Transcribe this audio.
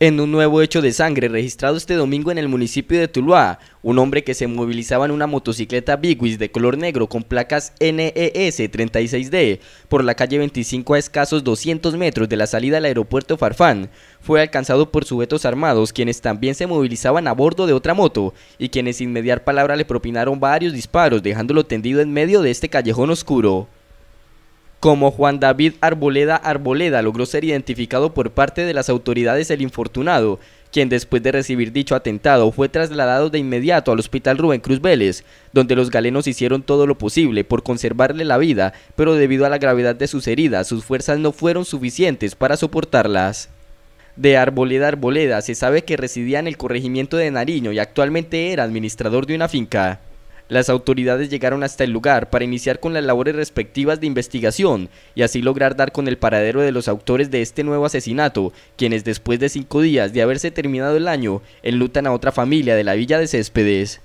En un nuevo hecho de sangre registrado este domingo en el municipio de Tuluá, un hombre que se movilizaba en una motocicleta Bigwis de color negro con placas NES 36D por la calle 25 a escasos 200 metros de la salida al aeropuerto Farfán, fue alcanzado por sujetos armados quienes también se movilizaban a bordo de otra moto y quienes sin mediar palabra le propinaron varios disparos dejándolo tendido en medio de este callejón oscuro como Juan David Arboleda Arboleda logró ser identificado por parte de las autoridades el infortunado, quien después de recibir dicho atentado fue trasladado de inmediato al Hospital Rubén Cruz Vélez, donde los galenos hicieron todo lo posible por conservarle la vida, pero debido a la gravedad de sus heridas, sus fuerzas no fueron suficientes para soportarlas. De Arboleda Arboleda se sabe que residía en el corregimiento de Nariño y actualmente era administrador de una finca. Las autoridades llegaron hasta el lugar para iniciar con las labores respectivas de investigación y así lograr dar con el paradero de los autores de este nuevo asesinato, quienes después de cinco días de haberse terminado el año, enlutan a otra familia de la villa de Céspedes.